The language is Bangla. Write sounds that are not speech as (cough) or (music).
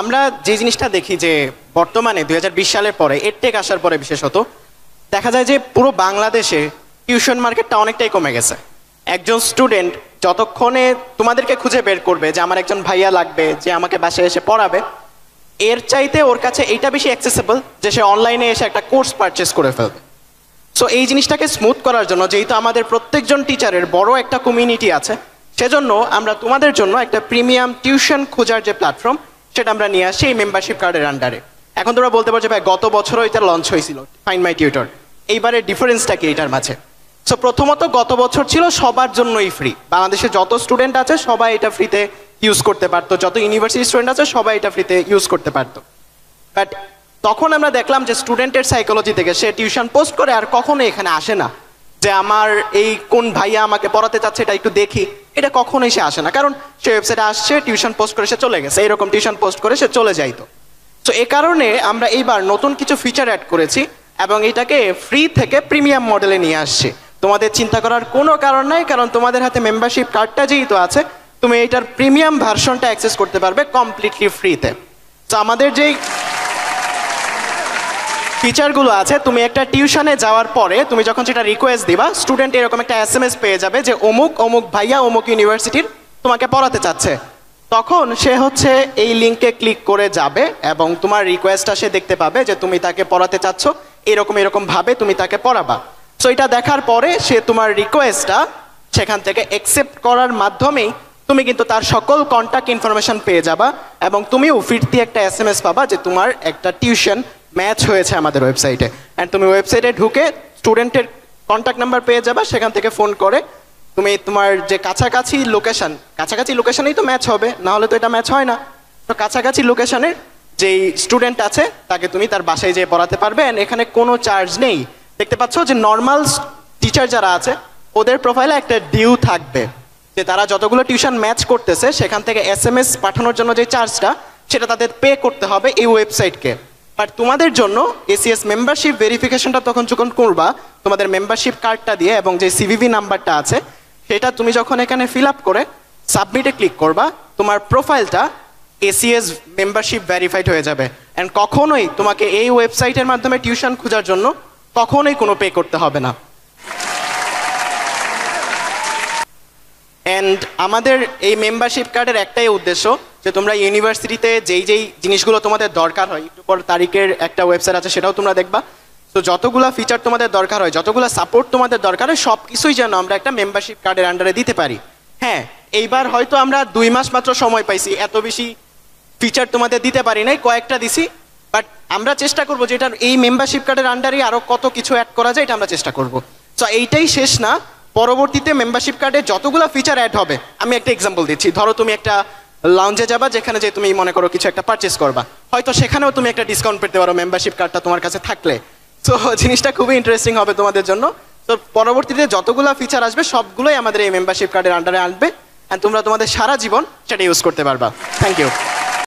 আমরা যে জিনিসটা দেখি যে বর্তমানে দুই সালের পরে এরটেক আসার পরে বিশেষত দেখা যায় যে পুরো বাংলাদেশে টিউশন মার্কেটটা অনেকটাই কমে গেছে একজন স্টুডেন্ট যতক্ষণে তোমাদেরকে খুঁজে বের করবে যে আমার একজন ভাইয়া লাগবে যে আমাকে বাসায় এসে পড়াবে এর চাইতে ওর কাছে এইটা বেশি অ্যাক্সেসেবল যে সে অনলাইনে এসে একটা কোর্স পারচেস করে ফেলবে সো এই জিনিসটাকে স্মুথ করার জন্য যেহেতু আমাদের প্রত্যেকজন টিচারের বড় একটা কমিউনিটি আছে সেজন্য আমরা তোমাদের জন্য একটা প্রিমিয়াম টিউশন খোঁজার যে প্ল্যাটফর্ম সেটা আমরা নিয়ে আসি এই মেম্বারশিপ কার্ডের আন্ডারে এখন তোমরা বলতে পারছো ভাই গত বছর এটা লঞ্চ হয়েছিল ফাইন মাই টিউটর এইবারের ডিফারেন্সটা কি এটার মাঝে সো প্রথমত গত বছর ছিল সবার জন্যই ফ্রি বাংলাদেশে যত স্টুডেন্ট আছে সবাই এটা ফ্রিতে ইউজ করতে পারতো যত ইউনিভার্সিটি স্টুডেন্ট আছে সবাই এটা ফ্রিতে ইউজ করতে পারতো বাট তখন আমরা দেখলাম যে স্টুডেন্টের সাইকোলজি থেকে সে টিউশন পোস্ট করে আর কখনো এখানে আসে না যে আমার এই কোন ভাইয়া আমাকে পড়াতে চাচ্ছে এটা একটু দেখি এটা কখনোই সে আসে না কারণ সে ওয়েবসাইটে আসছে টিউশন পোস্ট করে সে চলে গেছে এরকম টিউশন পোস্ট করে সে চলে যাইত তো এ কারণে আমরা এইবার নতুন কিছু ফিচার অ্যাড করেছি এবং এটাকে ফ্রি থেকে প্রিমিয়াম মডেলে নিয়ে আসছি তোমাদের চিন্তা করার কোনো কারণ নাই কারণ তোমাদের হাতে মেম্বারশিপ কার্ডটা যেহেতু আছে তুমি এটার প্রিমিয়াম ভার্সনটা অ্যাক্সেস করতে পারবে কমপ্লিটলি ফ্রিতে তো আমাদের যেই ফিচারগুলো আছে তুমি একটা টিউশনে যাওয়ার পরে তুমি যখন সেটা রিকোয়েস্ট দিবা স্টুডেন্ট এরকম একটা এস এম এস পেয়ে যাবে যে অমুক অমুক ভাইয়া অমুক ইউনিভার্সিটির তোমাকে পড়াতে চাচ্ছে তখন সে হচ্ছে এই লিঙ্কে ক্লিক করে যাবে এবং তোমার রিকোয়েস্টটা সে দেখতে পাবে যে তুমি তাকে পড়াতে চাচ্ছ এরকম এরকম ভাবে তুমি তাকে পড়াবা সো এটা দেখার পরে সে তোমার রিকোয়েস্টটা সেখান থেকে অ্যাকসেপ্ট করার মাধ্যমেই তুমি কিন্তু তার সকল কন্ট্যাক্ট ইনফরমেশন পেয়ে যাবা এবং তুমিও ফিরতি একটা এস এম এস পাবা যে তোমার একটা টিউশন ম্যাচ হয়েছে আমাদের ওয়েবসাইটে অ্যান্ড তুমি ওয়েবসাইটে ঢুকে স্টুডেন্টের কন্ট্যাক্ট নাম্বার পেয়ে যাবা সেখান থেকে ফোন করে তুমি তোমার যে কাছাকাছি লোকেশন কাছাকাছি লোকেশনেই তো ম্যাচ হবে না হলে তো এটা ম্যাচ হয় না তো কাছাকাছি লোকেশনের যেই স্টুডেন্ট আছে তাকে তুমি তার বাসায় যেয়ে পড়াতে পারবে এখানে কোনো চার্জ নেই দেখতে পাচ্ছ যে নর্মাল টিচার যারা আছে ওদের প্রোফাইলে একটা ডিউ থাকবে যে তারা যতগুলো টিউশন ম্যাচ করতেছে সেখান থেকে এস এম এস পাঠানোর জন্য যে চার্জটা সেটা তাদের পে করতে হবে এই ওয়েবসাইটকে বাট তোমাদের জন্য এসিএস মেম্বারশিপ ভেরিফিকেশনটা তখন যখন করবা তোমাদের মেম্বারশিপ কার্ডটা দিয়ে এবং যে সিভিভি নাম্বারটা আছে সেটা তুমি যখন এখানে ফিল আপ করে সাবমিটে ক্লিক করবা তোমার প্রোফাইলটা এসিএস মেম্বারশিপ ভ্যারিফাইড হয়ে যাবে অ্যান্ড কখনোই তোমাকে এই ওয়েবসাইটের মাধ্যমে টিউশন খোঁজার জন্য কখনোই কোনো পে করতে হবে না অ্যান্ড আমাদের এই মেম্বারশিপ কার্ডের একটাই উদ্দেশ্য যে তোমরা ইউনিভার্সিটিতে যেই যেই জিনিসগুলো তোমাদের দরকার হয় একটু পর তারিখের একটা ওয়েবসাইট আছে সেটাও তোমরা দেখবা তো যতগুলো ফিচার তোমাদের দরকার হয় যতগুলো সাপোর্ট তোমাদের দরকার হয় সব কিছুই যেন আমরা একটা মেম্বারশিপ কার্ডের আন্ডারে দিতে পারি হ্যাঁ এইবার হয়তো আমরা দুই মাস মাত্র সময় পাইছি এত বেশি ফিচার তোমাদের দিতে পারি নাই কয়েকটা দিছি বাট আমরা চেষ্টা করবো যে এটা এই মেম্বারশিপ কার্ডের আন্ডারে আরও কত কিছু অ্যাড করা যায় এটা আমরা চেষ্টা করব তো এইটাই শেষ না পরবর্তীতে মেম্বারশিপ কার্ডে যতগুলো ফিচার অ্যাড হবে আমি একটা এক্সাম্পল দিচ্ছি ধরো তুমি একটা লঞ্চে যাবা যেখানে যে তুমি মনে করো কিছু একটা পারচেস করবা হয়তো সেখানেও তুমি একটা ডিসকাউন্ট পেতে পারো মেম্বারশিপ কার্ডটা তোমার কাছে থাকলে তো (laughs) জিনিসটা খুবই ইন্টারেস্টিং হবে তোমাদের জন্য তো পরবর্তীতে যতগুলো ফিচার আসবে সবগুলোই আমাদের এই মেম্বারশিপ কার্ডের আন্ডারে আনবে অ্যান্ড তোমরা তোমাদের সারা জীবন সেটা ইউজ করতে পারবা থ্যাংক ইউ